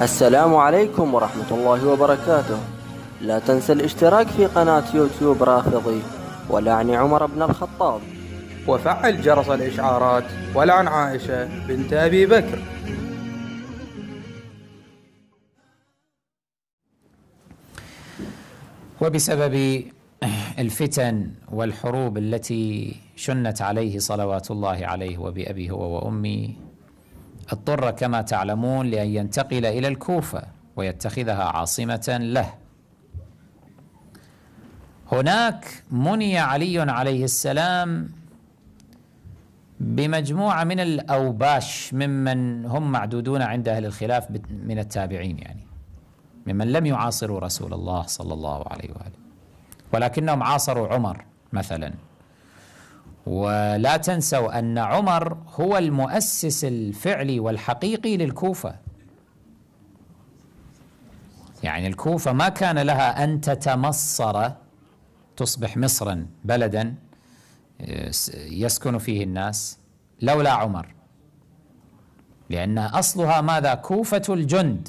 السلام عليكم ورحمة الله وبركاته لا تنسى الاشتراك في قناة يوتيوب رافضي ولعن عمر بن الخطاب وفعل جرس الإشعارات ولعن عائشة بنت أبي بكر وبسبب الفتن والحروب التي شنت عليه صلوات الله عليه وبأبي هو وأمي اضطر كما تعلمون لأن ينتقل إلى الكوفة ويتخذها عاصمة له هناك مني علي عليه السلام بمجموعة من الأوباش ممن هم معدودون عند أهل الخلاف من التابعين يعني ممن لم يعاصروا رسول الله صلى الله عليه وآله ولكنهم عاصروا عمر مثلاً ولا تنسوا أن عمر هو المؤسس الفعلي والحقيقي للكوفة يعني الكوفة ما كان لها أن تتمصر تصبح مصرا بلدا يسكن فيه الناس لولا عمر لأن أصلها ماذا كوفة الجند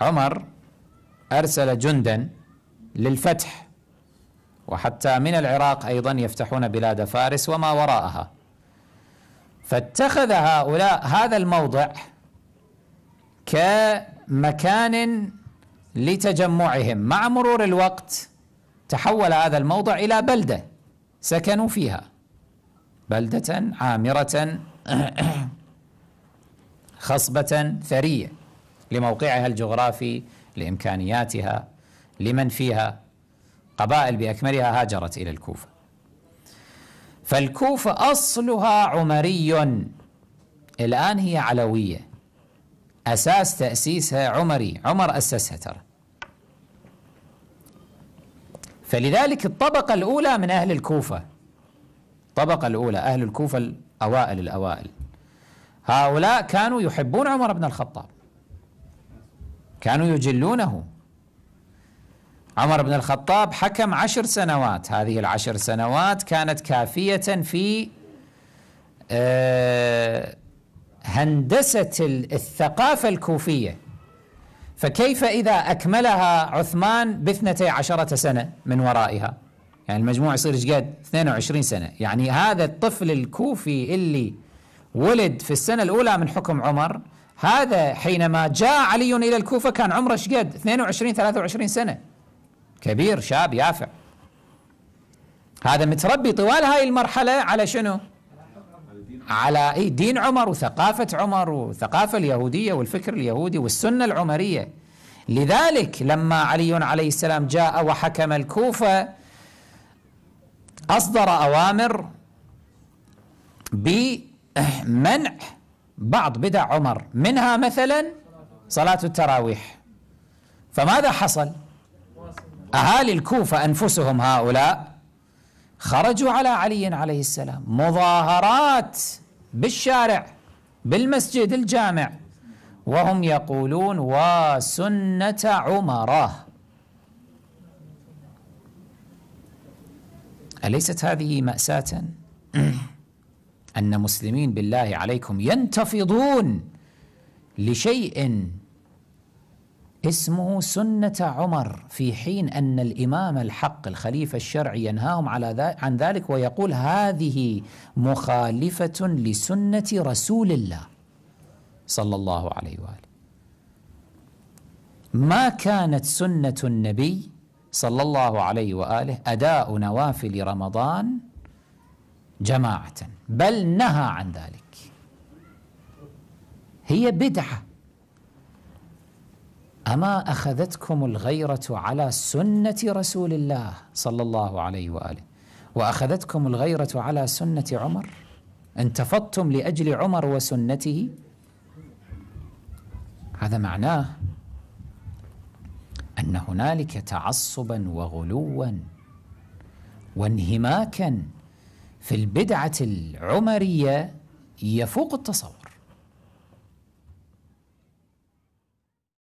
عمر أرسل جندا للفتح وحتى من العراق ايضا يفتحون بلاد فارس وما وراءها فاتخذ هؤلاء هذا الموضع كمكان لتجمعهم مع مرور الوقت تحول هذا الموضع الى بلده سكنوا فيها بلده عامره خصبه ثريه لموقعها الجغرافي لامكانياتها لمن فيها قبائل باكملها هاجرت الى الكوفه فالكوفه اصلها عمري الان هي علويه اساس تاسيسها عمري عمر اسسها ترى فلذلك الطبقه الاولى من اهل الكوفه الطبقه الاولى اهل الكوفه الاوائل الاوائل هؤلاء كانوا يحبون عمر بن الخطاب كانوا يجلونه عمر بن الخطاب حكم عشر سنوات هذه العشر سنوات كانت كافية في آه، هندسة الثقافة الكوفية فكيف إذا أكملها عثمان باثنتي عشرة سنة من ورائها يعني المجموع يصير ايش قد 22 سنة يعني هذا الطفل الكوفي اللي ولد في السنة الأولى من حكم عمر هذا حينما جاء علي إلى الكوفة كان عمره ايش قد 22 23 سنة كبير شاب يافع هذا متربي طوال هاي المرحلة على شنو على اي دين عمر وثقافة عمر والثقافة اليهودية والفكر اليهودي والسنة العمرية لذلك لما علي عليه السلام جاء وحكم الكوفة أصدر أوامر بمنع بعض بدع عمر منها مثلا صلاة التراويح فماذا حصل؟ أهالي الكوفة أنفسهم هؤلاء خرجوا على علي عليه السلام مظاهرات بالشارع بالمسجد الجامع وهم يقولون وسنة عمره أليست هذه مأساة أن مسلمين بالله عليكم ينتفضون لشيء اسمه سنة عمر في حين أن الإمام الحق الخليفة الشرعي ينهاهم على ذا عن ذلك ويقول هذه مخالفة لسنة رسول الله صلى الله عليه وآله ما كانت سنة النبي صلى الله عليه وآله أداء نوافل رمضان جماعة بل نهى عن ذلك هي بدعه أما أخذتكم الغيرة على سنة رسول الله صلى الله عليه وآله وأخذتكم الغيرة على سنة عمر انتفضتم لأجل عمر وسنته هذا معناه أن هنالك تعصبا وغلوا وانهماكا في البدعة العمرية يفوق التصور